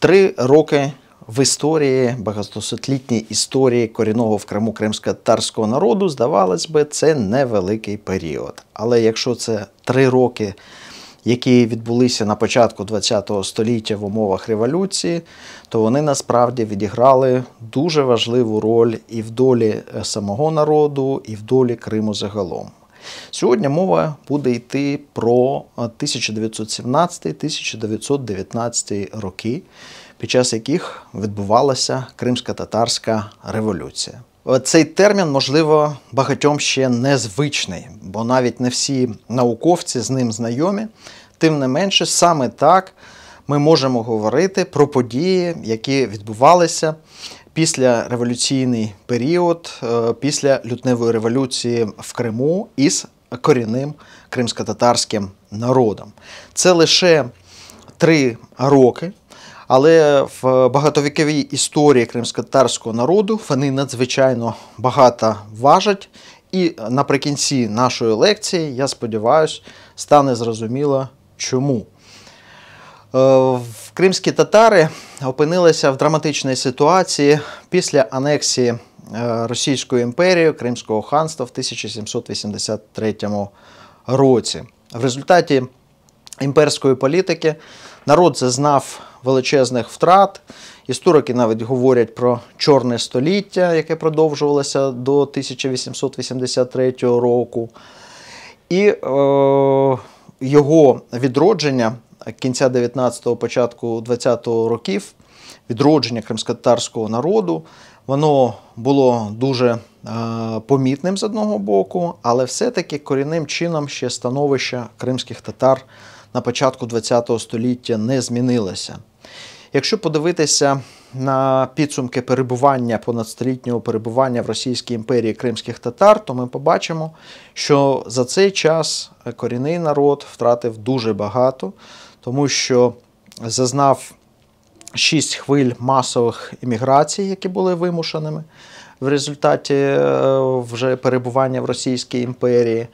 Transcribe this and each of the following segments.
Три роки в історії багатосотлітній історії корінного в Криму кримсько-татарського народу, здавалось би, це невеликий період. Але якщо це три роки, які відбулися на початку ХХ століття в умовах революції, то вони насправді відіграли дуже важливу роль і в долі е, самого народу, і в долі Криму загалом. Сьогодні мова буде йти про 1917-1919 е, роки, під час яких відбувалася Кримська-татарська революція. Е, цей термін, можливо, багатьом ще незвичний, бо навіть не всі науковці з ним знайомі. Тим не менше, саме так ми можемо говорити про події, які відбувалися після революційний період, е, після лютневої революції в Криму із корінним кримсько-татарським народом. Це лише три роки. Але в багатовіковій історії кримськотарського народу вони надзвичайно багато важать. І наприкінці нашої лекції, я сподіваюся, стане зрозуміло чому. Е, кримські татари опинилися в драматичній ситуації після анексії е, Російської імперії Кримського ханства в 1783 році. В результаті імперської політики народ зазнав величезних втрат. Історики навіть говорять про чорне століття, яке продовжувалося до 1883 року. І е, його відродження Е, кінця 19-го, початку 20-го років відродження кримськотарського народу. Воно було дуже е, помітним з одного боку, але все-таки корінним чином ще становище кримських татар на початку ХХ століття не змінилося. Якщо подивитися на підсумки перебування понад столітнього перебування в Російській імперії кримських татар, то ми побачимо, що за цей час корінний народ втратив дуже багато тому що зазнав шість хвиль масових імміграцій, які були вимушеними в результаті е, вже перебування в Російській імперії.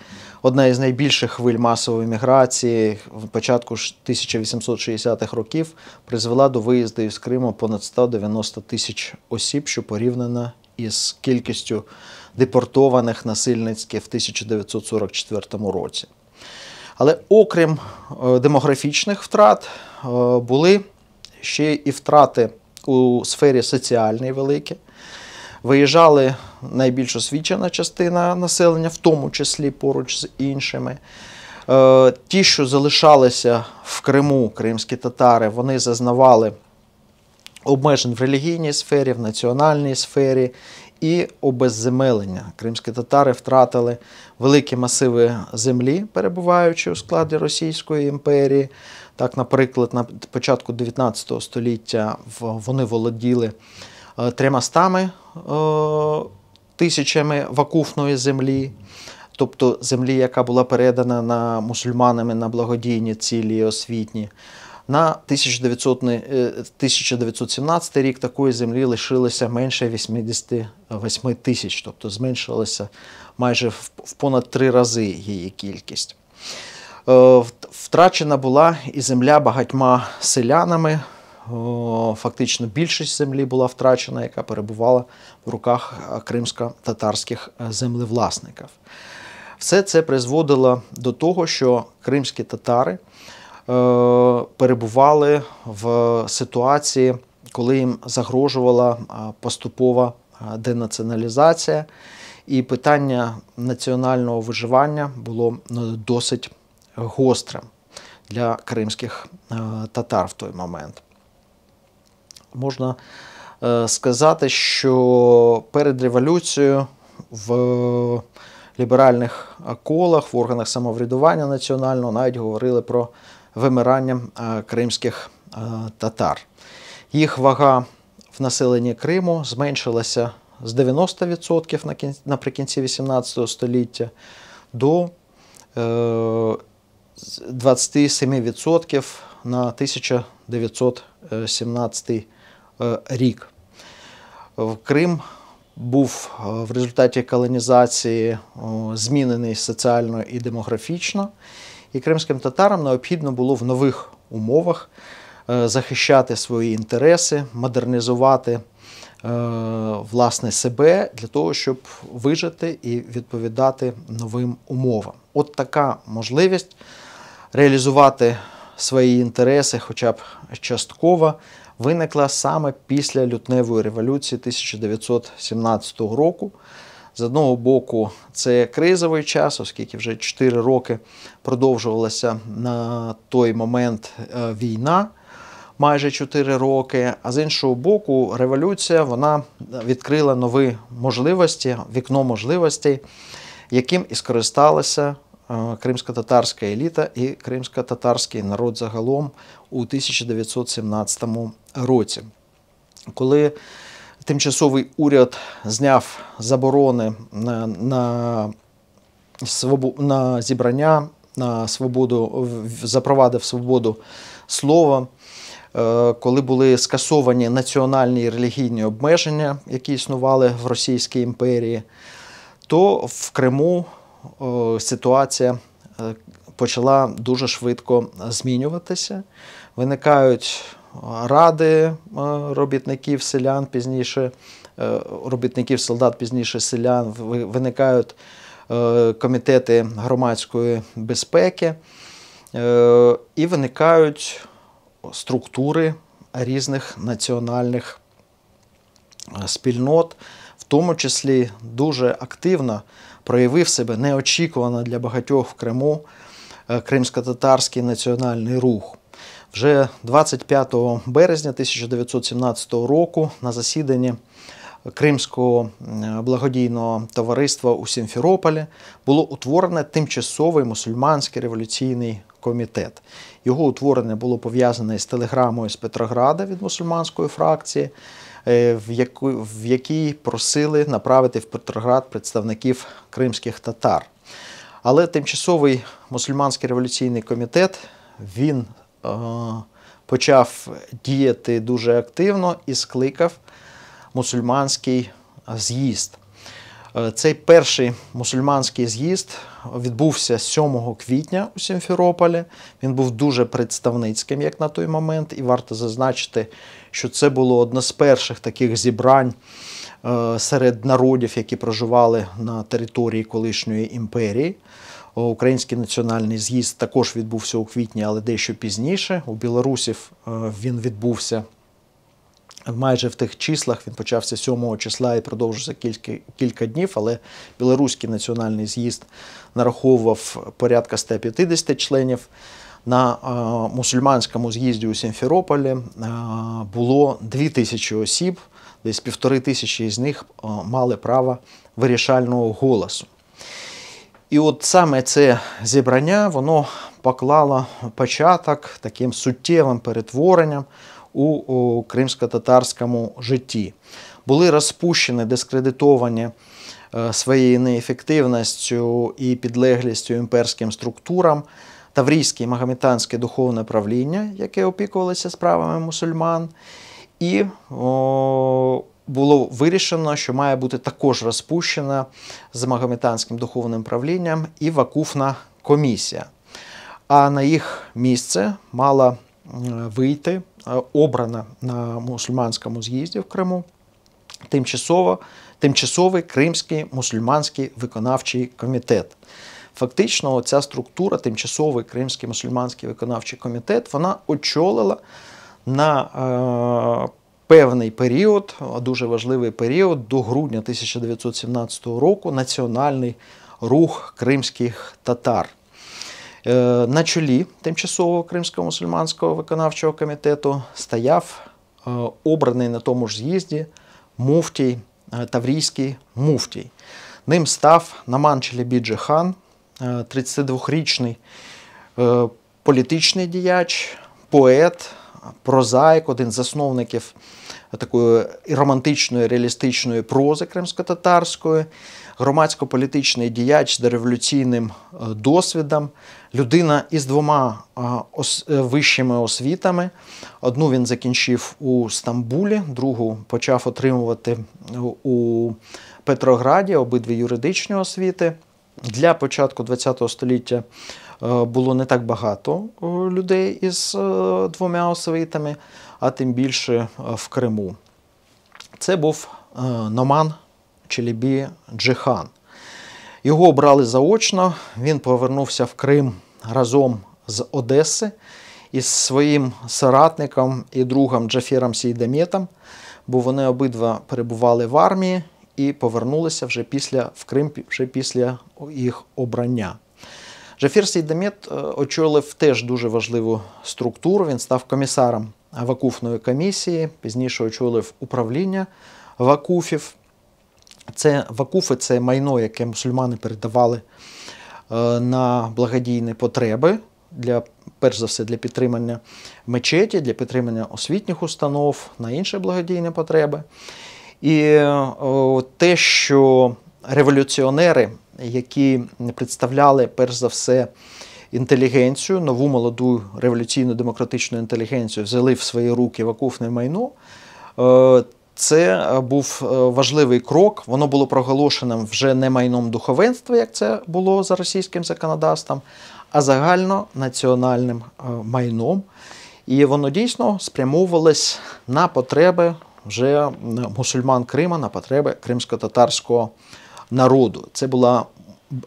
Одна із найбільших хвиль масової міграції в початку 1860-х років призвела до виїзду із Криму понад 190 тисяч осіб, що порівняно із кількістю депортованих насильницьки в 1944 році. Але окрім е, демографічних втрат, е, були ще і втрати у сфері соціальної великі. Виїжджали найбільш освічена частина населення, в тому числі поруч з іншими. Е, ті, що залишалися в Криму, кримські татари, вони зазнавали обмежень в релігійній сфері, в національній сфері і обезземелення. Кримські татари втратили великі масиви землі, перебуваючи у складі Російської імперії. Так, наприклад, на початку 19 століття вони володіли е, трьомастами е, тисячами вакуфної землі. Тобто землі, яка була передана на мусульманами на благодійні цілі і освітні. На 1917 е, рік такої землі лишилося менше 88 тисяч, тобто зменшилося майже в понад три рази її кількість. Е, втрачена була і земля багатьма селянами. Е, фактично більшість землі була втрачена, яка перебувала в руках кримсько-татарських землевласників. Все це призводило до того, що кримські татари. Е, перебували в ситуації, коли їм загрожувала е, поступова е, денаціоналізація, і питання національного виживання було ну, досить гострим для кримських татар в той момент. Можна сказати, що перед революцією в ліберальних колах, в органах самоврядування національного навіть говорили про вимиранням е, кримських е, татар. Їх вага в населенні Криму зменшилася з 90% наприкінці XVIII століття до 27% е, на 1917 рік. Крим був в результаті колонізації змінений соціально і демографічно і кримським татарам необхідно було в нових умовах е, захищати свої інтереси, модернізувати е, власне себе для того, щоб вижити і відповідати новим умовам. От така можливість реалізувати свої інтереси, хоча б частково, виникла саме після лютневої революції 1917 року. З одного боку, це кризовий час, оскільки вже 4 роки продовжувалася на той момент е, війна, майже 4 роки. А з іншого боку, революція вона відкрила нові можливості, вікно можливостей, яким і скористалася е, кримсько-татарська еліта і кримсько-татарський народ загалом у 1917 році. Коли тимчасовий уряд зняв заборони на на, на зібрання, на свободу, запровадив свободу слова. Е, коли були скасовані національні і релігійні обмеження, які існували в Російській імперії, то в Криму е, ситуація е, почала дуже швидко змінюватися. Виникають ради е, робітників селян пізніше, е, робітників солдат пізніше селян виникають е, комітети громадської безпеки і виникають структури різних національних спільнот, в тому числі дуже активно проявив себе неочікувано для багатьох в Криму кримсько-татарський національний рух. Вже 25 березня 1917 року на засіданні Кримського благодійного товариства у Сімферополі було утворене тимчасовий мусульманський революційний комітет. Його утворення було пов'язане з телеграмою з Петрограда від мусульманської фракції, е, в якій просили направити в Петроград представників кримських татар. Але тимчасовий мусульманський революційний комітет він Е, почав діяти дуже активно і скликав мусульманський з'їзд. Е, цей перший мусульманський з'їзд відбувся 7 квітня у Сімферополі. Він був дуже представницьким, як на той момент, і варто зазначити, що це було одне з перших таких зібрань е, серед народів, які проживали на території колишньої імперії. Український національний з'їзд також відбувся у квітні, але дещо пізніше. У білорусів е, він відбувся майже в тих числах. Він почався 7 числа і продовжився кілька, кілька днів. Але білоруський національний з'їзд нараховував порядка 150 членів. На е, мусульманському з'їзді у Сімферополі е, було тисячі осіб, десь півтори тисячі з них мали право вирішального голосу. І от саме це зібрання воно поклало початок таким суттєвим перетворенням у, у кримсько-татарському житті. Були розпущені, дискредитовані е, своєю неефективністю і підлеглістю імперським структурам таврійське і магометанське духовне правління, яке опікувалося справами мусульман. і... О, було вирішено, що має бути також розпущена з Магометанським духовним правлінням і вакуфна комісія. А на їх місце мала вийти, е, обрана на мусульманському з'їзді в Криму тимчасово, тимчасовий Кримський мусульманський виконавчий комітет. Фактично, ця структура, тимчасовий Кримський мусульманський виконавчий комітет, вона очолила на е, певний період, дуже важливий період до грудня 1917 року національний рух кримських татар. Е, на чолі тимчасового Кримського мусульманського виконавчого комітету стояв е, обраний на тому ж з'їзді муфтій, е, Таврійський муфтій. Ним став Наман Челебіджи хан, 32-річний політичний діяч, поет, прозаїк, один з засновників такої романтичної, реалістичної прози кримсько-татарської, громадсько-політичний діяч з дореволюційним е, досвідом, людина із двома е, е, вищими освітами. Одну він закінчив у Стамбулі, другу почав отримувати у Петрограді, обидві юридичні освіти. Для початку ХХ століття. Е, було не так багато е, людей із е, двома освітами, а тим більше в Криму. Це був Номан Челібі Джихан. Його обрали заочно, він повернувся в Крим разом з Одеси із своїм соратником і другом Джафіром Сійдамєтом, бо вони обидва перебували в армії і повернулися вже після в Крим вже після їх обрання. Жафір Сейдамет е, очолив теж дуже важливу структуру. Він став комісаром вакуфної комісії, пізніше очолив управління вакуфів. Це Вакуфи це майно, яке мусульмани передавали е, на благодійні потреби, для, перш за все, для підтримання мечеті, для підтримання освітніх установ, на інші благодійні потреби. І е, те, що революціонери які представляли перш за все інтелігенцію, нову молоду революційну демократичну інтелігенцію, взяли в свої руки вакуфне майно. Е, це був е, важливий крок. Воно було проголошеним вже не майном духовенства, як це було за російським законодавством, а загально національним е, майном. І воно дійсно спрямовувалось на потреби вже мусульман Крима, на потреби кримсько-татарського народу. Це була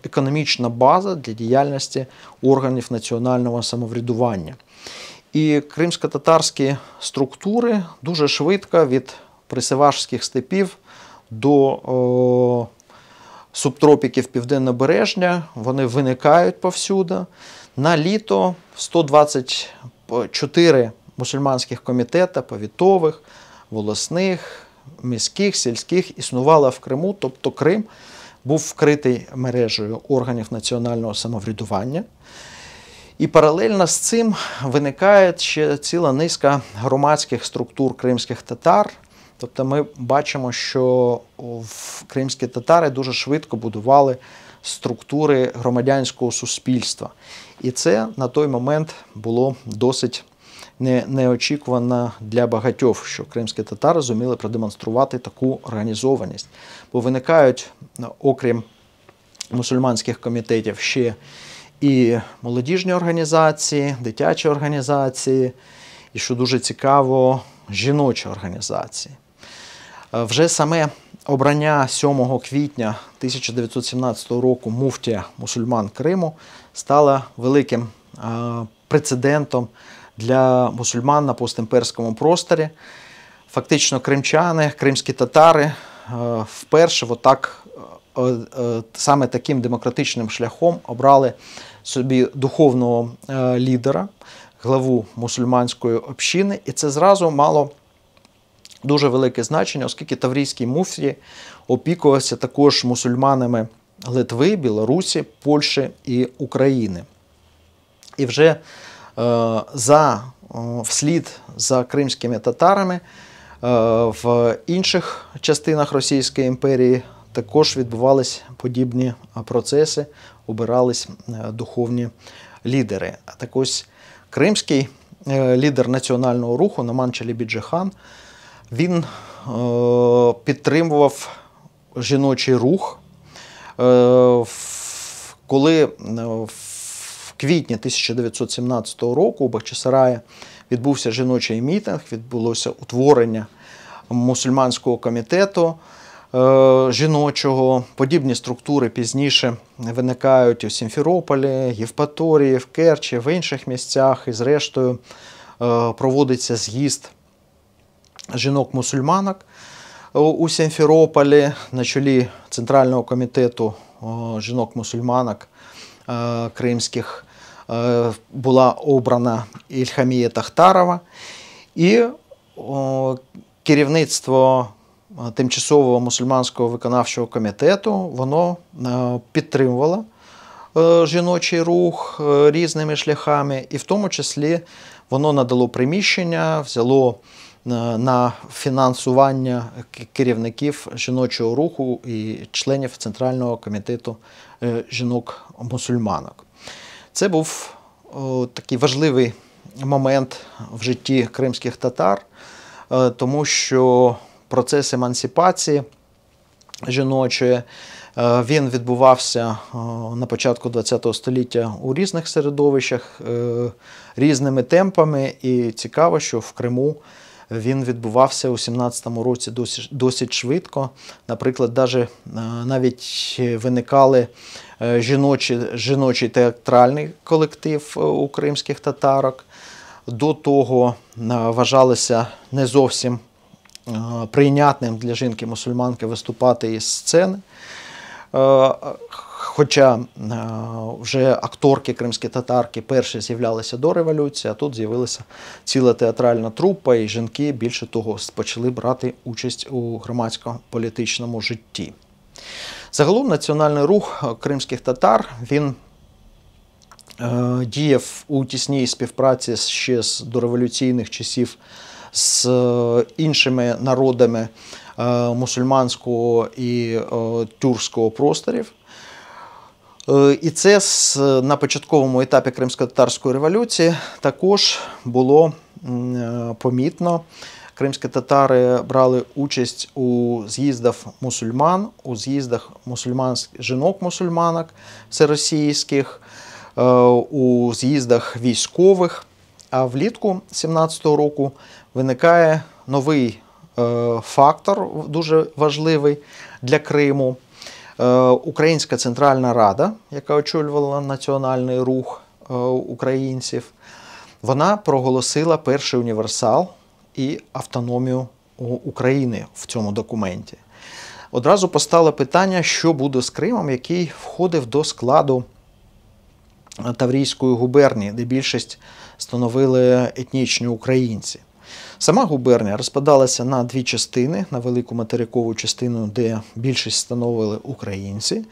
економічна база для діяльності органів національного самоврядування. І кримсько-татарські структури дуже швидко від присевашських степів до о, субтропіків Південнобережня вони виникають повсюди. На літо 124 мусульманських комітети повітових, волосних, міських, сільських існувала в Криму, тобто Крим був вкритий мережею органів національного самоврядування. І паралельно з цим виникає ще ціла низка громадських структур кримських татар. Тобто ми бачимо, що кримські татари дуже швидко будували структури громадянського суспільства. І це на той момент було досить не неочікувана для багатьох, що кримські татари зуміли продемонструвати таку організованість, бо виникають, е, окрім мусульманських комітетів, ще і молодіжні організації, дитячі організації, і що дуже цікаво, жіночі організації. Е, вже саме обрання 7 квітня 1917 року муфтія мусульман Криму стало великим е, прецедентом для мусульман на постімперському просторі. Фактично, кримчани, кримські татари е, вперше отак, е, е, саме таким демократичним шляхом обрали собі духовного лідера, главу мусульманської общини, і це зразу мало. Дуже велике значення, оскільки Таврійський муфті опікувався також мусульманами Литви, Білорусі, Польщі і України. І вже Е, за е, вслід за кримськими татарами е, в інших частинах Російської імперії також відбувалися подібні процеси, обирались духовні лідери. Так ось кримський лідер національного руху Наман Чалібіджихан, він підтримував жіночий рух. Коли в Квітня 1917 року у Бахчисараї відбувся жіночий мітинг, відбулося утворення мусульманського комітету е, жіночого. Подібні структури пізніше виникають у Сімферополі, Євпаторії, в Керчі, в інших місцях. І, зрештою, е, проводиться з'їзд жінок-мусульманок е, у Сімферополі на чолі Центрального комітету жінок-мусульманок кримських Е, була обрана Ільхамія Тахтарова, і керівництво е, тимчасового мусульманського виконавчого комітету воно е, підтримувало жіночий рух різними шляхами, і в тому числі воно надало приміщення, взяло. На фінансування керівників жіночого руху і членів Центрального комітету жінок-мусульманок. Це був о, такий важливий момент в житті кримських татар, е, тому що процес емансипації жіночої е, він відбувався е, на початку ХХ століття у різних середовищах е, різними темпами. І цікаво, що в Криму він відбувався у 17-му році досить, досить швидко. Наприклад, навіть, навіть виникали. Е, жіночий, жіночий театральний колектив е, у кримських татарок. До того е, вважалося не зовсім прийнятним для жінки-мусульманки виступати із сцени. Хоча вже акторки кримські татарки перші з'являлися до революції, а тут з'явилася ціла театральна трупа, і жінки більше того почали брати участь у громадсько-політичному житті. Загалом національний рух е, кримських татар він е, діяв у тісній співпраці ще з дореволюційних часів з е, іншими народами мусульманського і тюркського просторів. І це на початковому етапі Кримсько-татарської революції також було помітно кримські татари брали участь у з'їздах мусульман, у з'їздах мусульманських жінок-мусульманок всеросійських, е, у з'їздах військових. А влітку 2017 року виникає новий е, фактор, дуже важливий для Криму. Е, Українська Центральна Рада, яка очолювала національний рух українців, вона проголосила перший універсал і автономію України в цьому документі. Одразу постало питання, що буде з Кримом, який входив до складу е, Таврійської губернії, де більшість становили етнічні українці. Сама губернія розпадалася на дві частини: на велику материкову частину, де більшість становили українці,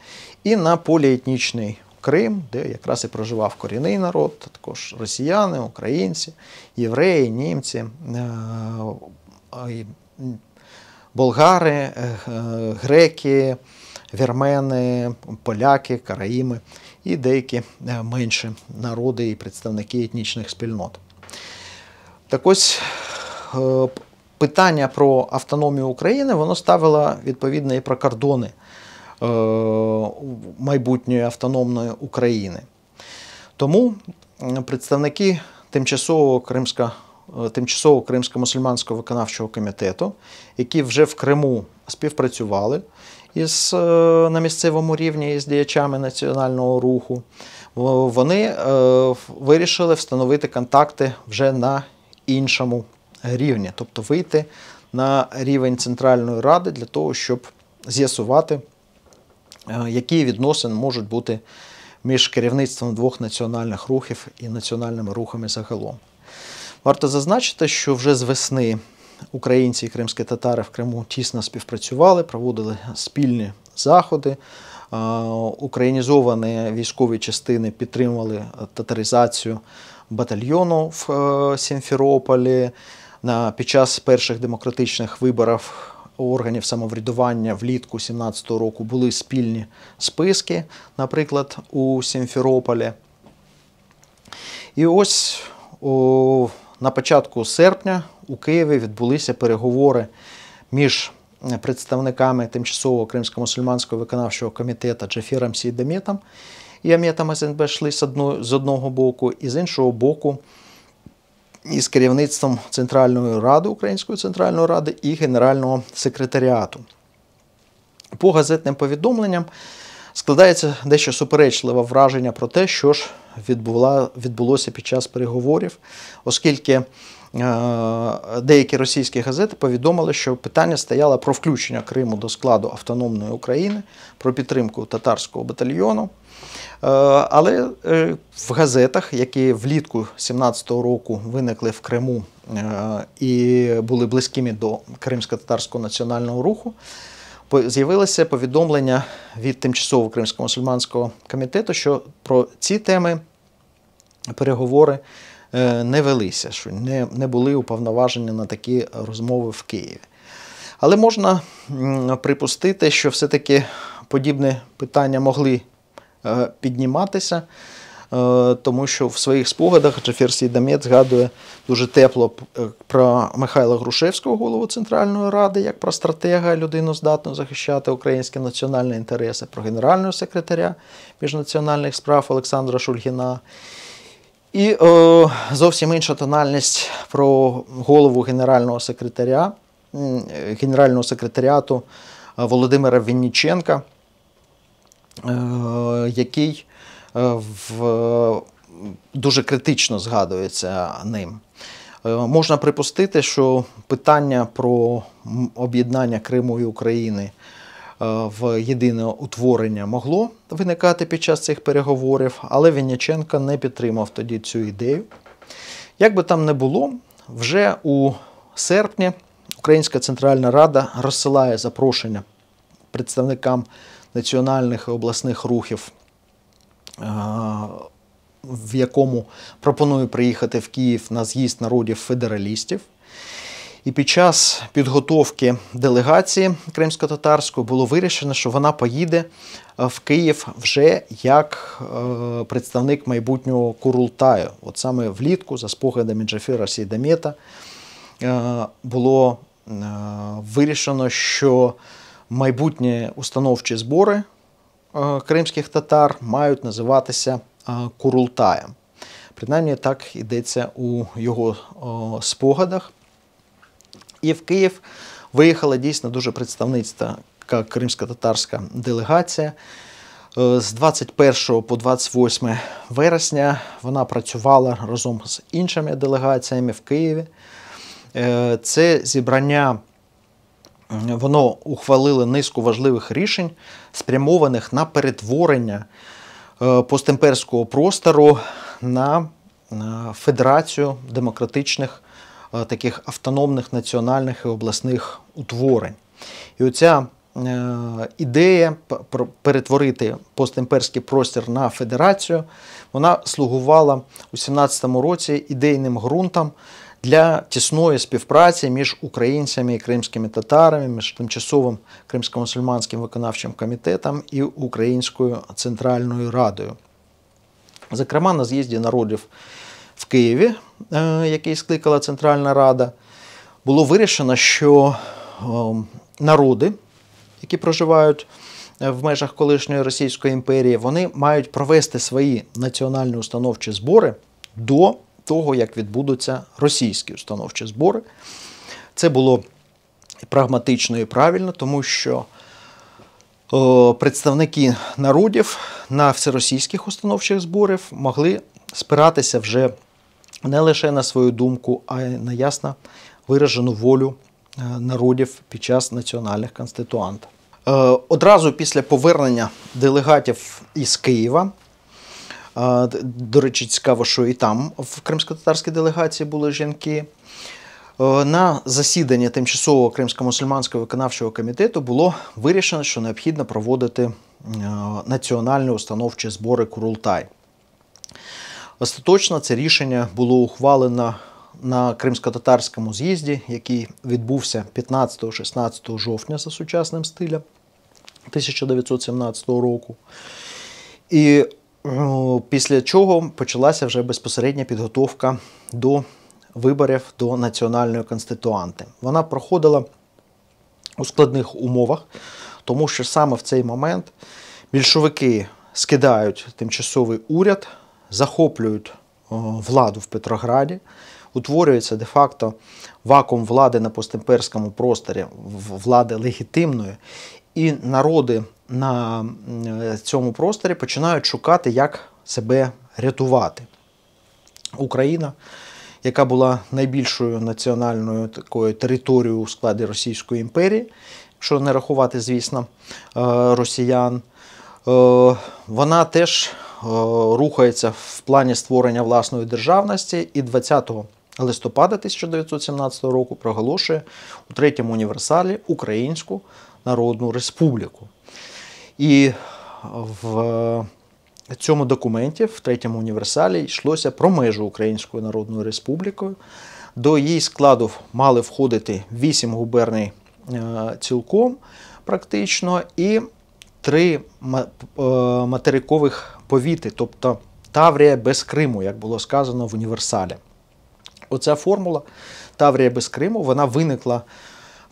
і на поліетнічний Крим, де якраз і проживав корінний народ, також росіяни, українці, євреї, німці, е, болгари, е, е, греки, вірмени, поляки, караїми і деякі менші народи і представники етнічних спільнот. Так ось питання про автономію України воно ставило відповідно і про кордони. Е, майбутньої автономної України. Тому представники тимчасового Кримська. Е, Тимчасово Кримсько-мусульманського виконавчого комітету, які вже в Криму співпрацювали із, е, на місцевому рівні із діячами національного руху, вони вирішили встановити контакти вже на іншому рівні, тобто вийти на рівень Центральної Ради для того, щоб з'ясувати. Е, які відносини можуть бути між керівництвом двох національних рухів і національними рухами загалом. Варто зазначити, що вже з весни українці і кримські татари в Криму тісно співпрацювали, проводили спільні заходи. Е, українізовані військові частини підтримували татаризацію батальйону в е, Сімферополі під час перших демократичних виборів органів самоврядування влітку 2017 року були спільні списки, наприклад, у Сімферополі. І ось о, на початку серпня у Києві відбулися переговори між представниками тимчасового кримсько-мусульманського виконавчого комітету Джафіром Сідемєтом і Аметом СНБ йшли з одного боку, і з іншого боку із керівництвом Центральної Ради Української Центральної Ради і Генерального секретаріату. По газетним повідомленням складається дещо суперечливе враження про те, що ж відбула, відбулося під час переговорів, оскільки. Е, деякі російські газети повідомили, що питання стояло про включення Криму до складу автономної України, про підтримку татарського батальйону. Е, але е, в газетах, які влітку 17-го року виникли в Криму е, і були близькими до кримсько-татарського національного руху, з'явилося повідомлення від тимчасового кримсько мусульманського комітету, що про ці теми переговори не велися, що не, не були уповноважені на такі розмови в Києві. Але можна припустити, що все-таки подібне питання могли. Е, підніматися, е, тому що в своїх спогадах Джеферсій Дамет згадує дуже тепло е, про Михайла Грушевського, голову Центральної Ради, як про стратега, людину здатну захищати українські національні інтереси, про генерального секретаря міжнаціональних справ Олександра Шульгіна. І о, зовсім інша тональність про голову генерального секретаря, генерального секретаріату Володимира Вінніченка. Е, який е, в дуже критично згадується ним. Е, можна припустити, що питання про об'єднання Криму і України в єдине утворення могло виникати під час цих переговорів, але Вінняченко не підтримав тоді цю ідею. Як би там не було, вже у серпні Українська Центральна Рада розсилає запрошення представникам національних і обласних рухів, е, в якому пропоную приїхати в Київ на з'їзд народів федералістів. І під час підготовки делегації кримсько-татарської було вирішено, що вона поїде е, в Київ вже як е, представник майбутнього Курултаю. От саме влітку, за спогадами Джафіра Сійдамєта, було вирішено, що майбутні установчі збори е, кримських татар мають називатися е, Курултаєм. Принаймні так йдеться у його е, спогадах. І в Київ виїхала дійсно дуже представницька кримсько-татарська делегація. З 21 по 28 вересня вона працювала разом з іншими делегаціями в Києві. Це зібрання воно ухвалило низку важливих рішень, спрямованих на перетворення е, постімперського простору на е, федерацію демократичних е, таких автономних національних і обласних утворень. І оця Ідея перетворити постімперський простір на федерацію, вона слугувала у 17-му році ідейним ґрунтом для тісної співпраці між українцями і кримськими татарами, між тимчасовим кримсько-мусульманським виконавчим комітетом і Українською Центральною Радою. Зокрема, на з'їзді народів в Києві, е, який скликала Центральна Рада, було вирішено, що е, народи, які проживають е, в межах колишньої Російської імперії, вони мають провести свої національні установчі збори до того, як відбудуться російські установчі збори. Це було прагматично і правильно, тому що представники народів на всеросійських установчих зборів могли спиратися вже не лише на свою думку, а й на ясно виражену волю е, народів під час національних конституантів. Е, одразу після повернення делегатів із Києва до речі, цікаво, що і там в кримсько-татарській делегації були жінки. Е, на засіданні тимчасового кримсько-мусульманського виконавчого комітету було вирішено, що необхідно проводити е, національні установчі збори Курултай. Остаточно це рішення було ухвалено на кримсько-татарському з'їзді, який відбувся 15-16 жовтня за сучасним стилем 1917 року. І Ну, після чого почалася вже безпосередня підготовка до виборів до національної конституанти. Вона проходила у складних умовах, тому що саме в цей момент більшовики скидають тимчасовий уряд, захоплюють владу в Петрограді, утворюється де-факто вакуум влади на постімперському просторі, влади легітимної, і народи на е, цьому просторі починають шукати, як себе рятувати. Україна, яка була найбільшою національною такою територією у складі Російської імперії, якщо не рахувати, звісно, е, росіян, е, вона теж рухається в плані створення власної державності і 20 листопада 1917 року проголошує у третьому універсалі українську Народну Республіку. І в цьому документі, в третьому універсалі, йшлося про межу Української Народної Республіки. До її складу мали входити вісім губерній е, цілком практично і три е, материкових повіти, тобто Таврія без Криму, як було сказано в універсалі. Оця формула Таврія без Криму вона виникла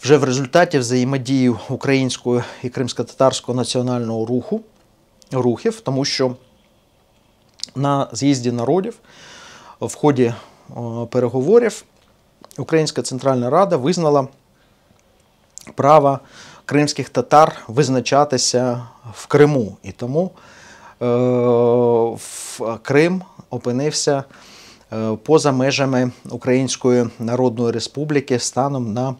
вже в результаті взаємодії українського і кримсько-татарського національного руху рухів, тому що на з'їзді народів в ході е, переговорів Українська Центральна Рада визнала право кримських татар визначатися в Криму. І тому е, Крим опинився е, поза межами Української Народної Республіки станом на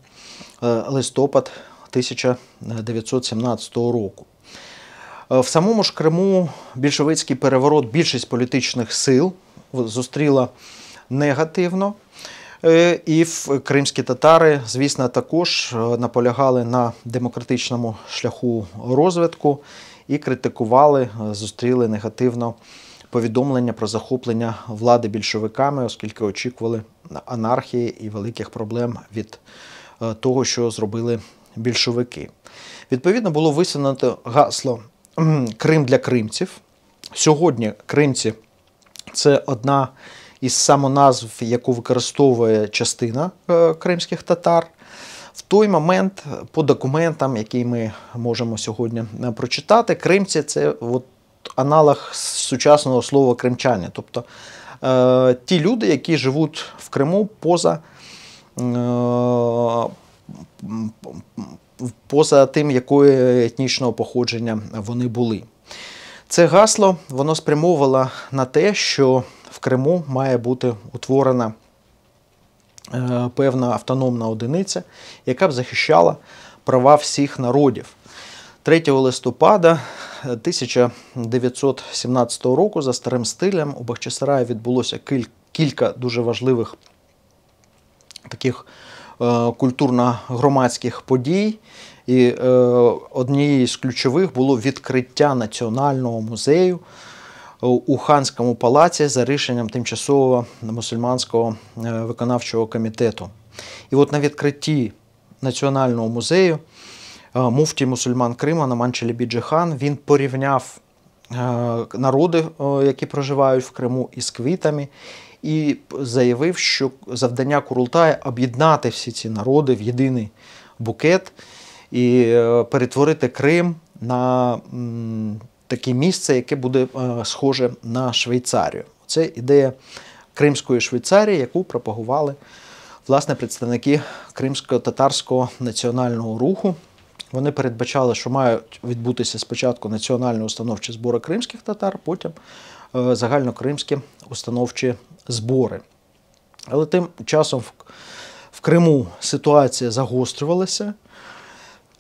Е, листопад 1917 року. Е, в самому ж Криму більшовицький переворот більшість політичних сил зустріла негативно. Е, і в кримські татари, звісно, також наполягали на демократичному шляху розвитку і критикували, зустріли негативно повідомлення про захоплення влади більшовиками, оскільки очікували анархії і великих проблем від. Е, того, що зробили більшовики. Відповідно, було висунуто гасло Крим для Кримців. Сьогодні Кримці це одна із самоназв, яку використовує частина е, кримських татар. В той момент, по документам, які ми можемо сьогодні е, прочитати, Кримці це от аналог сучасного слова кримчання, тобто ті люди, які живуть в Криму поза. Е, поза тим, якого етнічного походження вони були. Це гасло воно спрямовувало на те, що в Криму має бути утворена е, певна автономна одиниця, яка б захищала права всіх народів. 3 листопада 1917 е, року за старим стилем у Бахчисараї відбулося кілька дуже важливих таких е, культурно-громадських подій. І е, однією з ключових було відкриття національного музею е, у ханському палаці за рішенням тимчасового мусульманського виконавчого комітету. І от на відкритті національного музею муфті мусульман Крима Наман Біджихан, він порівняв народи, які проживають в Криму, із квітами і заявив, що завдання Курултая об'єднати всі ці народи в єдиний букет і е, перетворити Крим на таке місце, яке буде е, схоже на Швейцарію. Це ідея Кримської Швейцарії, яку пропагували власне представники кримсько-татарського національного руху. Вони передбачали, що мають відбутися спочатку національні установчі збори кримських татар, потім Е, загальнокримські установчі збори. Але тим часом в Криму ситуація загострювалася.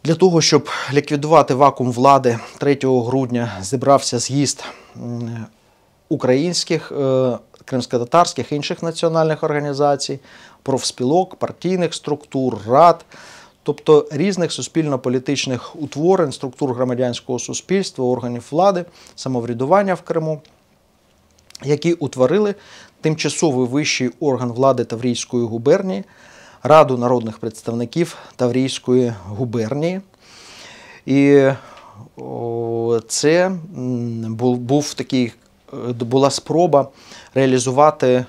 Для того, щоб ліквідувати вакуум влади 3 грудня зібрався з'їзд українських, е, кримськотатарських, інших національних організацій, профспілок, партійних структур, рад, тобто різних суспільно-політичних утворень, структур громадянського суспільства, органів влади, самоврядування в Криму які утворили тимчасовий вищий орган влади Таврійської губернії, Раду народних представників Таврійської губернії. І це був такий, е, була спроба реалізувати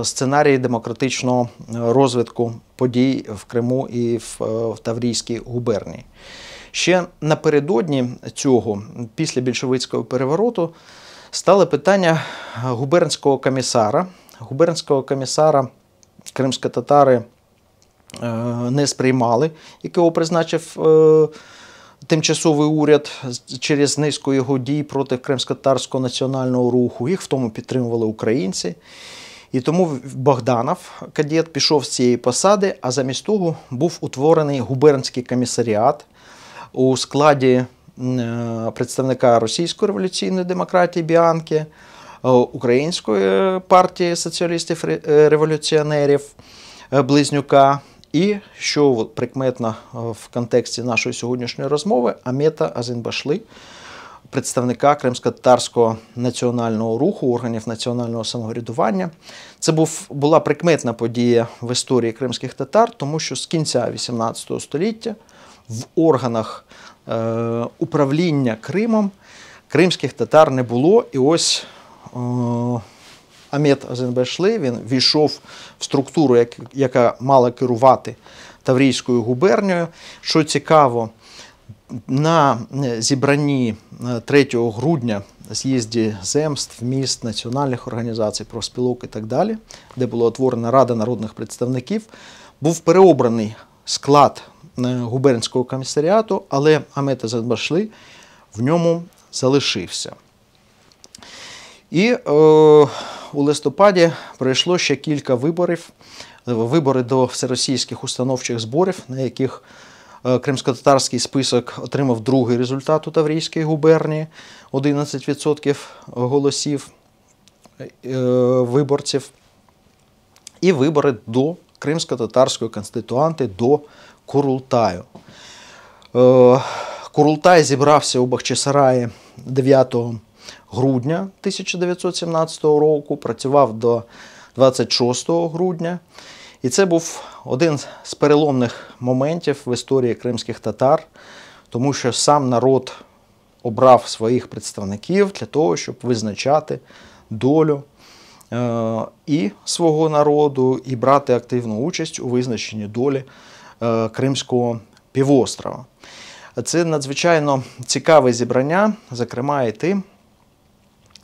е, сценарії демократичного е, розвитку подій в Криму і в Таврійській губернії. Ще напередодні цього, після більшовицького перевороту, стало питання е, губернського комісара. Губернського комісара Кримські татари е, не сприймали, якого призначив е, тимчасовий уряд через низку його дій проти кримсько-татарського національного руху. Їх в тому підтримували українці. І тому Богданов кадет пішов з цієї посади, а замість того був утворений губернський комісаріат у складі Е, представника російської революційної демократії Біанки, е, Української партії соціалістів е, революціонерів Близнюка. І що прикметно в контексті нашої сьогоднішньої розмови, Амета Азінбашли, представника кримсько-татарського національного руху, органів національного самоврядування, це був, була прикметна подія в історії кримських татар, тому що з кінця 18 століття в органах Е, управління Кримом кримських татар не було. І ось е, Амет Азенбешли він війшов в структуру, яка мала керувати Таврійською губернією. Що цікаво, на е, зібранні 3 грудня з'їзді земств, міст, національних організацій, профспілок і так далі, де була утворена Рада народних представників, був переобраний склад Е, губернського комісаріату, але Амета Задбашли в ньому залишився. І о, е, у листопаді пройшло ще кілька виборів, е, вибори до всеросійських установчих зборів, на яких кримськотатарський список отримав другий результат у Таврійській губернії 11% голосів виборців. І вибори до кримсько-татарської конституанти до Курултаю. Е, Курултай зібрався у Бахчисараї 9 грудня 1917 року, працював до 26 грудня. І це був один з переломних моментів в історії кримських татар, тому що сам народ обрав своїх представників для того, щоб визначати долю е, і свого народу, і брати активну участь у визначенні долі Е, Кримського півострова. Це надзвичайно цікаве зібрання, зокрема, і тим,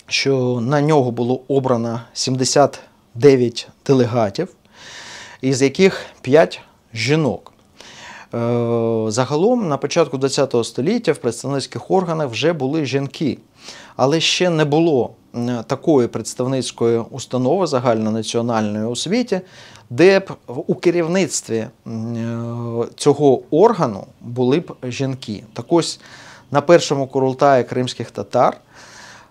що на нього було обрано 79 делегатів, із яких 5 жінок. Е, загалом на початку ХХ століття в представницьких органах вже були жінки, але ще не було Е, такої представницької установи загальнонаціональної у світі, де б у керівництві е, цього органу були б жінки. Так ось на першому курултаї кримських татар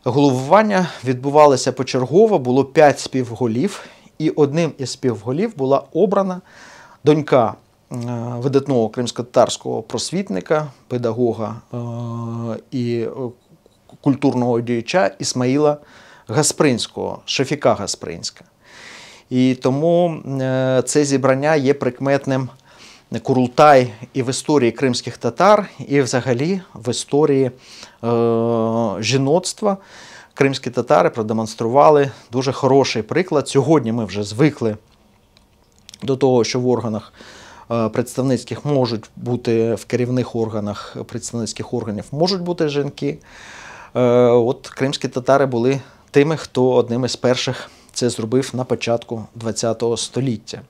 головування відбувалося почергово, було п'ять співголів, і одним із співголів була обрана донька. Е, видатного кримсько просвітника, педагога і культурного діяча Ісмаїла Гаспринського, Шефіка Гаспринська. І тому е, це зібрання є прикметним Курултай і в історії кримських татар, і взагалі в історії е, жіноцтва. Кримські татари продемонстрували дуже хороший приклад. Сьогодні ми вже звикли до того, що в органах е, представницьких можуть бути в керівних органах представницьких органів можуть бути жінки. Е, от кримські татари були тими, хто одним із перших це зробив на початку ХХ століття.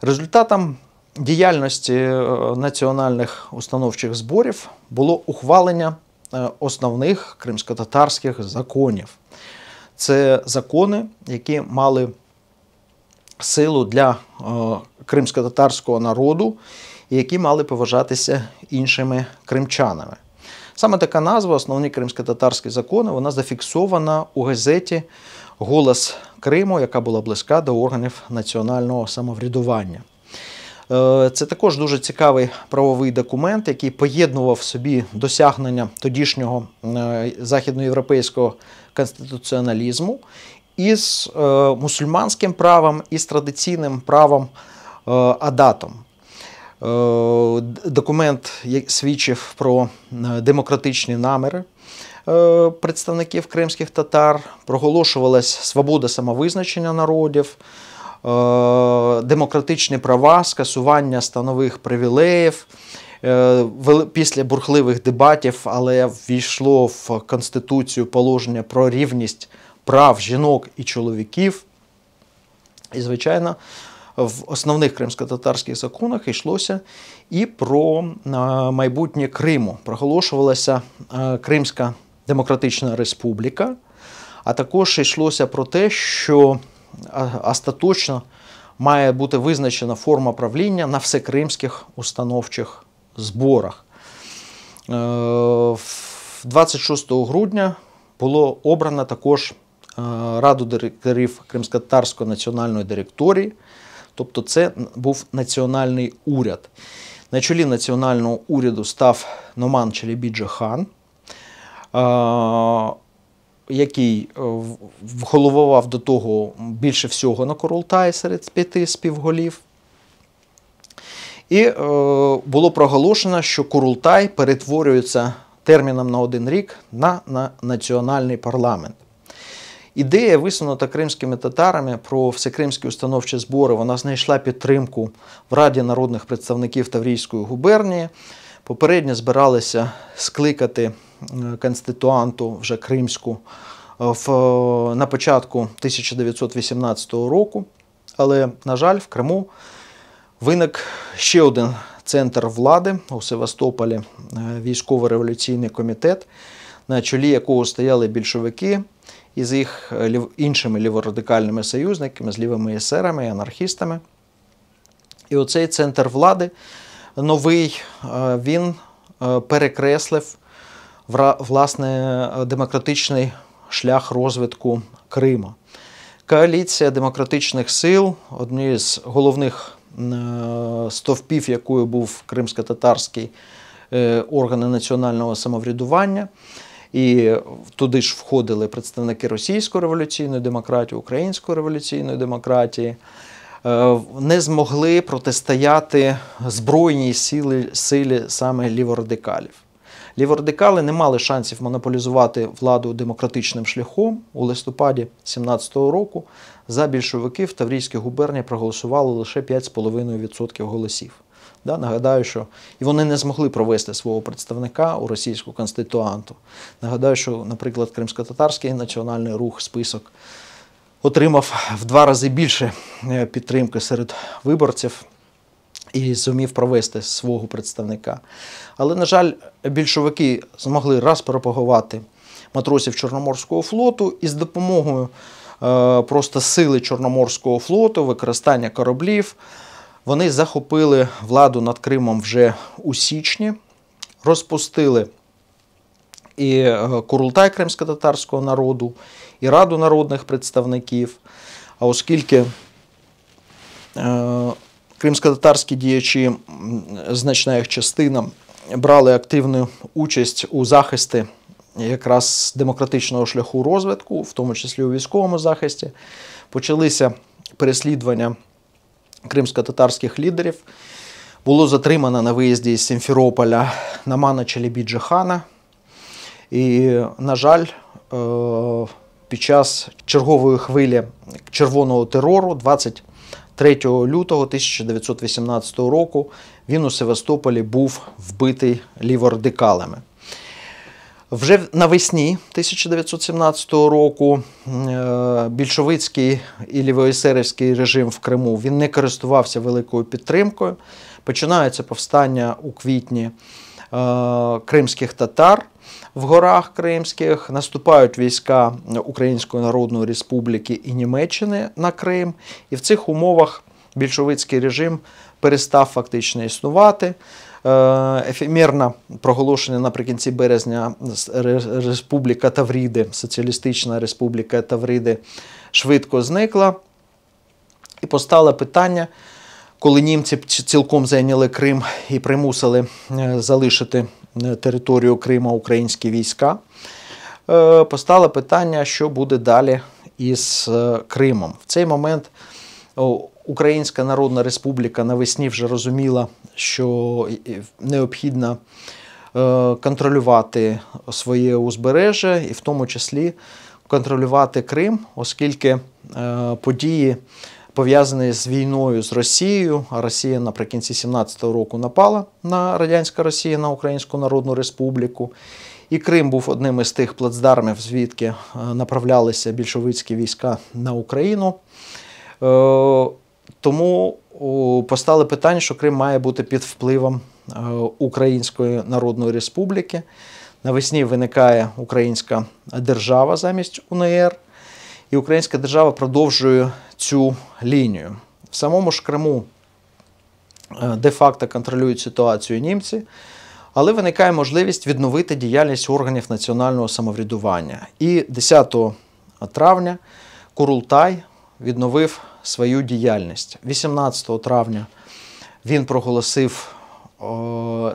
Результатом діяльності е, національних установчих зборів було ухвалення е, основних кримськотатарських законів. Це закони, які мали силу для кримськотатарського народу, і які мали поважатися іншими кримчанами. Саме така назва, основні кримсько-татарські закони, вона зафіксована у газеті Голос Криму, яка була близька до органів національного самоврядування. Е, це також дуже цікавий правовий документ, який поєднував в собі досягнення тодішнього е, західноєвропейського конституціоналізму із е, мусульманським правом із традиційним правом адатом. Е, документ свідчив про е, демократичні наміри е, представників кримських татар, проголошувалася свобода самовизначення народів, демократичні права, скасування станових привілеїв. Після бурхливих дебатів, але ввійшло в Конституцію положення про рівність прав жінок і чоловіків. І, звичайно, в основних кримсько-татарських законах йшлося і про майбутнє Криму. Проголошувалася Кримська Демократична Республіка, а також йшлося про те, що остаточно має бути визначена форма правління на всекримських установчих зборах. 26 е, грудня було обрано також е, раду директорів Кримсько-Татарської національної директорії, Тобто, це був національний уряд. На чолі національного уряду став Номан Челібіджа Хан, який е, головував до того більше всього на Королтаї серед п'яти співголів. І е, було проголошено, що Курултай перетворюється терміном на один рік на, на національний парламент. Ідея, висунута кримськими татарами про всекримські установчі збори, вона знайшла підтримку в Раді народних представників Таврійської губернії. Попередньо збиралися скликати е, конституанту вже Кримську е, в, на початку 1918 року. Але, на жаль, в Криму виник ще один центр влади у Севастополі е, військово-революційний комітет, на чолі якого стояли більшовики. І з їх е, іншими ліворадикальними союзниками, з лівими есерами, анархістами. І оцей центр влади новий, е, він е, перекреслив власне демократичний шлях розвитку Крима. Коаліція демократичних сил, одні з головних стовпів, якою був кримсько-татарський органи національного самоврядування. І туди ж входили представники російської революційної демократії, української революційної демократії. Е, не змогли протистояти збройній силі, силі саме ліворадикалів. Ліворадикали не мали шансів монополізувати владу демократичним шляхом у листопаді 17 року. За більшовики в Таврійській губернії проголосували лише 5,5% голосів. Да, Нагадаю, що і вони не змогли провести свого представника у російську конституанту. Нагадаю, що, наприклад, кримсько-татарський національний рух список отримав в два рази більше е, підтримки серед виборців. І зумів провести свого представника. Але, на жаль, більшовики змогли раз пропагувати матросів Чорноморського флоту і з допомогою е, просто сили Чорноморського флоту, використання кораблів. Вони захопили владу над Кримом вже у січні, розпустили і е, Курултай кримсько-татарського народу, і Раду народних представників. А оскільки е, кримсько-татарські діячі, значна їх частина, брали активну участь у захисті якраз демократичного шляху розвитку, в тому числі у військовому захисті, почалися переслідування кримсько-татарських лідерів. Було затримано на виїзді з Сімферополя Намана Челібіджа хана. І, на жаль, е, під час чергової хвилі червоного терору, 23 лютого 1918 року, він у Севастополі був вбитий ліворадикалами. Вже навесні 1917 року е, більшовицький і лівоісерівський режим в Криму він не користувався великою підтримкою. Починається повстання у квітні е, кримських татар в горах Кримських. Наступають війська Української Народної Республіки і Німеччини на Крим. І в цих умовах більшовицький режим перестав фактично існувати. Е, ефемерно проголошення наприкінці березня Республіка Тавріди, Соціалістична Республіка Тавриди швидко зникла. І постало питання, коли німці цілком зайняли Крим і примусили е, залишити е, територію Крима українські війська, постало питання, що буде далі із Кримом. В цей момент Українська Народна Республіка навесні вже розуміла, що необхідно е, контролювати своє узбережжя і в тому числі контролювати Крим, оскільки е, події пов'язані з війною з Росією, а Росія наприкінці 17-го року напала на радянська Росія на Українську Народну Республіку. І Крим був одним із тих плацдармів, звідки е, направлялися більшовицькі війська на Україну. Тому постало питання, що Крим має бути під впливом е, Української Народної Республіки. Навесні виникає Українська держава замість УНР, і Українська держава продовжує цю лінію. В самому ж Криму е, де-факто контролюють ситуацію німці, але виникає можливість відновити діяльність органів національного самоврядування. І 10 травня Курултай відновив свою діяльність. 18 травня він проголосив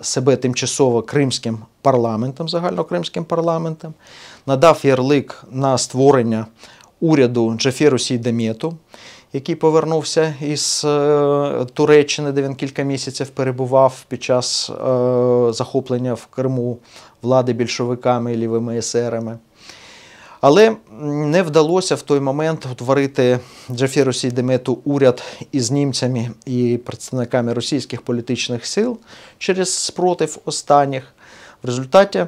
себе тимчасово кримським парламентом, загальнокримським парламентом, надав ярлик на створення уряду Джафіру Сійдамету, який повернувся із е, Туреччини, де він кілька місяців перебував під час е, захоплення в Криму влади більшовиками і лівими есерами. Але не вдалося в той момент утворити Джафіру і Демету уряд із німцями і представниками російських політичних сил через спротив останніх. В результаті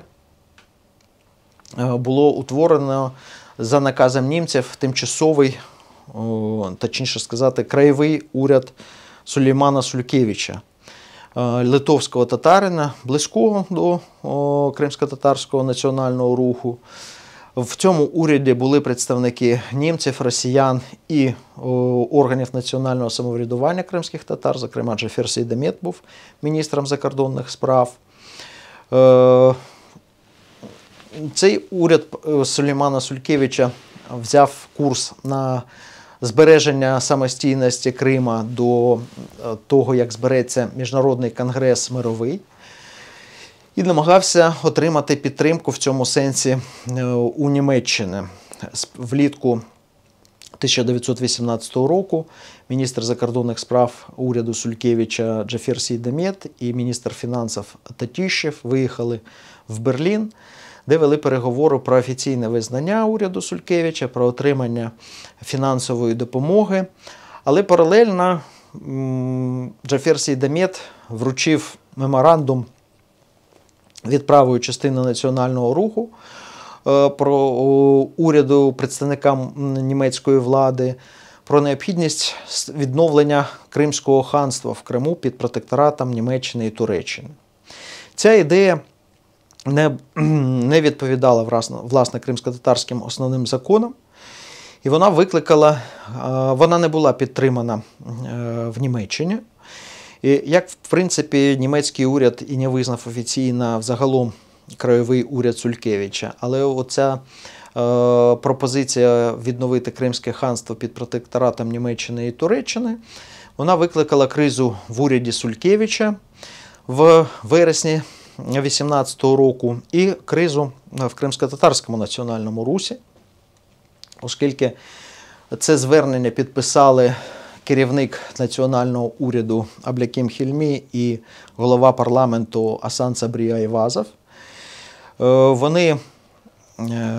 е, було утворено за наказом німців тимчасовий, е, точніше сказати, краєвий уряд Сулеймана Сулькевича. Е, литовського татарина, близького до кримсько-татарського національного руху, в цьому уряді були представники німців, росіян і е, органів національного самоврядування кримських татар, зокрема Джефір Сейдамет був міністром закордонних справ. Е, цей уряд е, Сулеймана Сулькевича взяв курс на збереження самостійності Крима до того, як збереться міжнародний конгрес мировий і намагався отримати підтримку в цьому сенсі е, у Німеччини влітку. 1918 року міністр закордонних справ уряду Сулькевича Джаферсій Демет і міністр фінансів Татіщев виїхали в Берлін, де вели переговори про офіційне визнання уряду Сулькевича, про отримання фінансової допомоги. Але паралельно Джаферсій Демет вручив меморандум від правої частини національного руху е, про уряду представникам німецької влади. Про необхідність відновлення Кримського ханства в Криму під протекторатом Німеччини і Туреччини. Ця ідея не не відповідала власне, власне кримсько-татарським основним законам, і вона викликала, е, вона не була підтримана е, в Німеччині. І Як, в принципі, німецький уряд і не визнав офіційно взагалом краєвий уряд Сулькевича, але оця е, пропозиція відновити Кримське ханство під протекторатом Німеччини і Туреччини, вона викликала кризу в уряді Сулькевича в вересні 2018 року і кризу в кримсько-татарському національному русі, оскільки це звернення підписали керівник національного уряду Абляким Хільмі і голова парламенту Асан Сабрія Івазов. Е, вони е,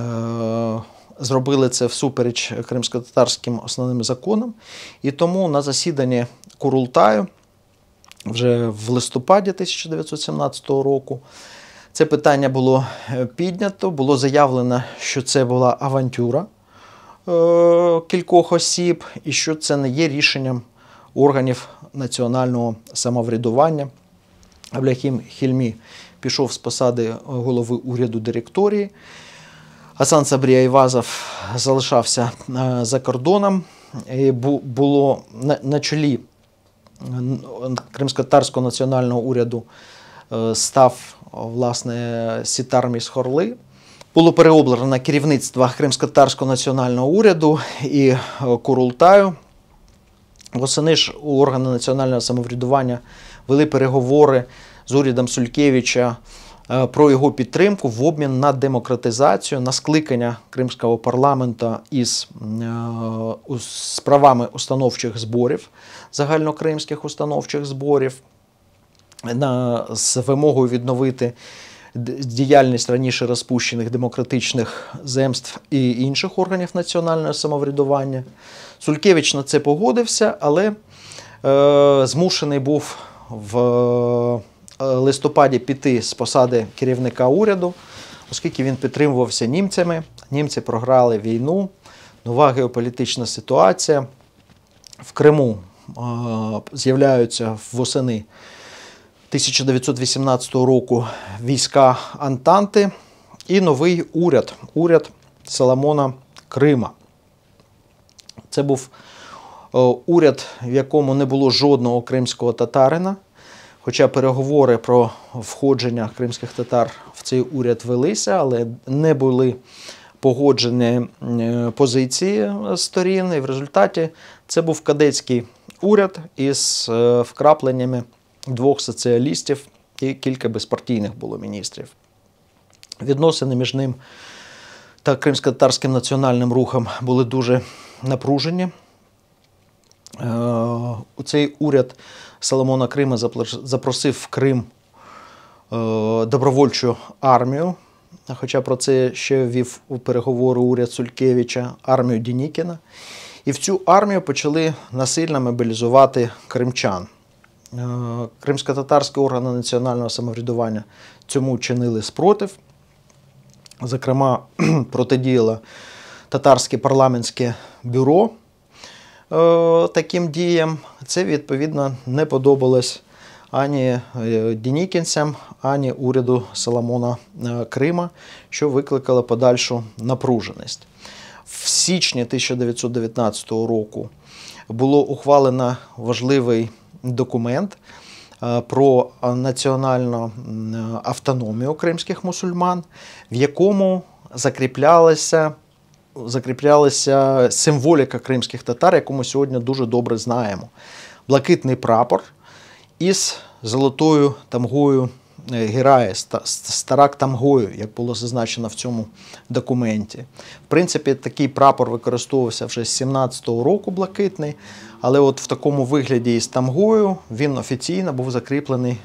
зробили це всупереч кримсько-татарським основним законам. І тому на засіданні Курултаю вже в листопаді 1917 року. Це питання було е, піднято, було заявлено, що це була авантюра. Е, кількох осіб, і що це не є рішенням органів національного самоврядування. Абляхім Хільмі пішов з посади е, голови уряду директорії. Асан Сабрія Івазов залишався е, за кордоном. І Було на чолі кримсько-татарського національного уряду став власне Сітар Міс Хорли. Було переоблено керівництво кримсько національного уряду і е, Курултаю. Восени ж у органи національного самоврядування вели переговори з урядом Сулькевича е, про його підтримку в обмін на демократизацію, на скликання кримського парламенту із е, справами установчих зборів, загальнокримських установчих зборів, на, з вимогою відновити діяльність раніше розпущених демократичних земств і інших органів національного самоврядування. Сулькевич на це погодився, але е, змушений був в е, листопаді піти з посади керівника уряду, оскільки він підтримувався німцями. Німці програли війну, нова геополітична ситуація. В Криму е, з'являються восени. 1918 року війська Антанти і новий уряд, уряд Соломона Крима. Це був е, уряд, в якому не було жодного кримського татарина. Хоча переговори про входження кримських татар в цей уряд велися, але не були погоджені е, позиції сторін. І в результаті це був кадетський уряд із е, вкрапленнями двох соціалістів і кілька безпартійних було міністрів. Відносини між ним та кримсько національним рухом були дуже напружені. Е, у цей уряд Соломона Крима запросив в Крим е, добровольчу армію. Хоча про це ще вів у переговори уряд Сулькевича армію Дінікіна. І в цю армію почали насильно мобілізувати кримчан. Е, кримськотатарські органи національного самоврядування цьому чинили спротив. Зокрема, протидіяло татарське парламентське бюро е, таким діям. Це, відповідно, не подобалось ані е, Денікінцям, ані уряду Соломона Крима, що викликало подальшу напруженість. В січні 1919 року було ухвалено важливий документ е, про національну автономію кримських мусульман, в якому закріплялася закріплялася символіка кримських татар, яку ми сьогодні дуже добре знаємо: блакитний прапор із золотою тамгою. Е, Гірає стара Ктамгою, як було зазначено в цьому документі. В принципі, такий прапор використовувався вже з 17-го року блакитний, але от в такому вигляді із тамгою він офіційно був закріплений е,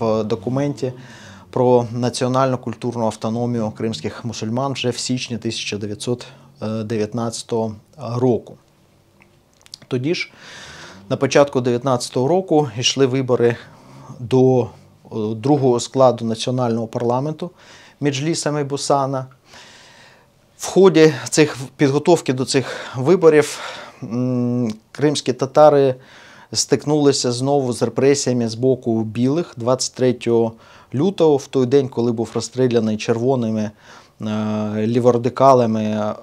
в документі про національну культурну автономію кримських мусульман вже в січні 1919 е, року. Тоді ж, на початку 19-го року йшли вибори до другого складу національного парламенту Меджліса Бусана. В ході цих підготовки до цих виборів кримські татари стикнулися знову з репресіями з боку білих 23 лютого, в той день, коли був розстріляний червоними е, ліворадикалами е,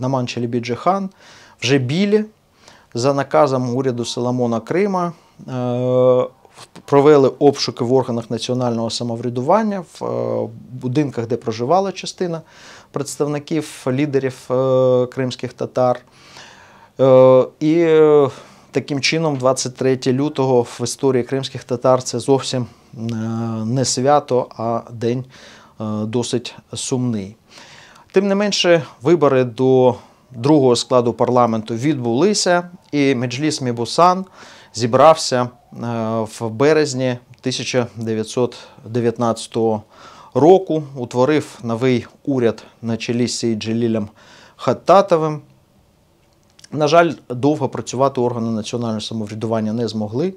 Наман біджихан вже білі за наказом уряду Соломона Крима е, провели обшуки в органах національного самоврядування, в е, будинках, де проживала частина представників лідерів е, кримських татар. Е, і таким чином, 23 лютого в історії кримських татар це зовсім не свято, а день досить сумний. Тим не менше, вибори до другого складу парламенту відбулися, і Меджліс Мібусан зібрався. Е, в березні 1919 року утворив новий уряд на чолі з Джелілем Хаттатовим. На жаль, довго працювати органи національного самоврядування не змогли.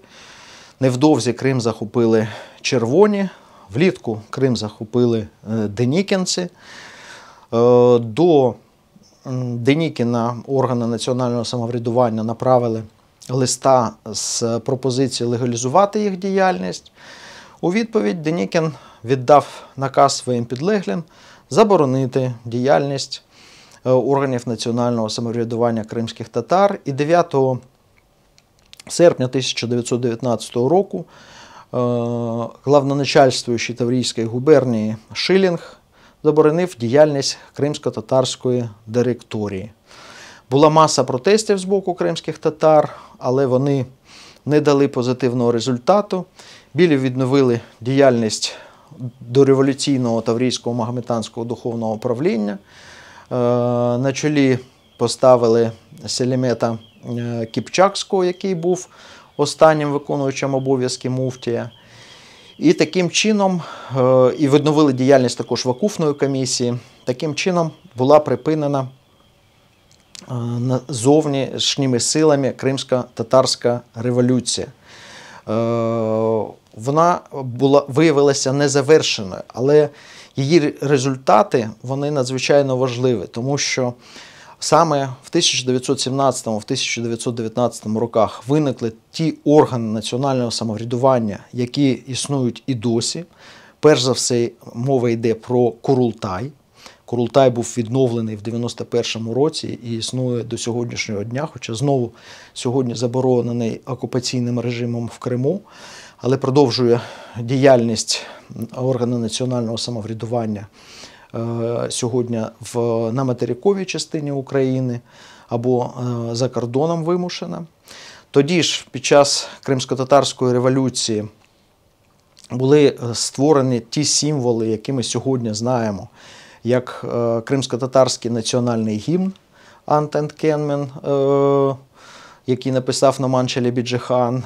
Невдовзі Крим захопили червоні, влітку Крим захопили е, денікінці. Е, до Денікіна органи національного самоврядування направили листа з пропозицією легалізувати їх діяльність. У відповідь Денікін віддав наказ своїм підлеглим заборонити діяльність е, органів національного самоврядування кримських татар. І 9 серпня 1919 року е, главноначальствуючий Таврійської губернії Шилінг заборонив діяльність кримсько-татарської директорії. Була маса протестів з боку кримських татар, але вони не дали позитивного результату. Білі відновили діяльність дореволюційного таврійського магометанського духовного правління. Е, на чолі поставили селімета е, Кіпчакського, який був останнім виконуючим обов'язки муфтія. І таким чином е, і відновили діяльність також вакуфної комісії. Таким чином була припинена зовнішніми силами Кримська-татарська революція. Е, вона була виявилася незавершеною, але її результати вони надзвичайно важливі, тому що саме в 1917-1919 роках виникли ті органи національного самоврядування, які існують і досі. Перш за все, мова йде про Курултай. Курултай був відновлений в 91-му році і існує до сьогоднішнього дня, хоча знову сьогодні заборонений окупаційним режимом в Криму, але продовжує діяльність органу національного самоврядування е, сьогодні в на материковій частині України або е, за кордоном вимушена. Тоді ж, під час кримсько-татарської революції, були е, створені ті символи, які ми сьогодні знаємо як е, кримсько-татарський національний гімн Антент Кенмен, е, який написав на Номан Челебіджихан,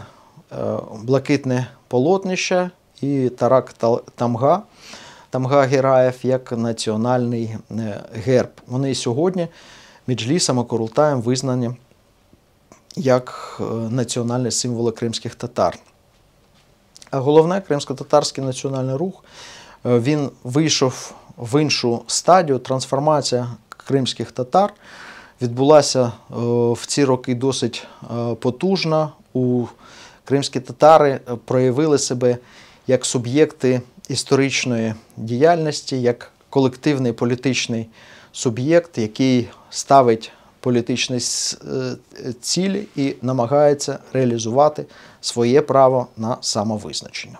е, Блакитне полотнище і Тарак Тамга. Тамга Гераєв як національний герб. Вони сьогодні Меджлісом і Корултаєм визнані як національні символи кримських татар. А головне, кримсько-татарський національний рух він вийшов в іншу стадію. Трансформація кримських татар відбулася е, в ці роки досить е, потужна. У кримські татари е, проявили себе як суб'єкти історичної діяльності, як колективний політичний суб'єкт, який ставить політичні цілі і намагається реалізувати своє право на самовизначення.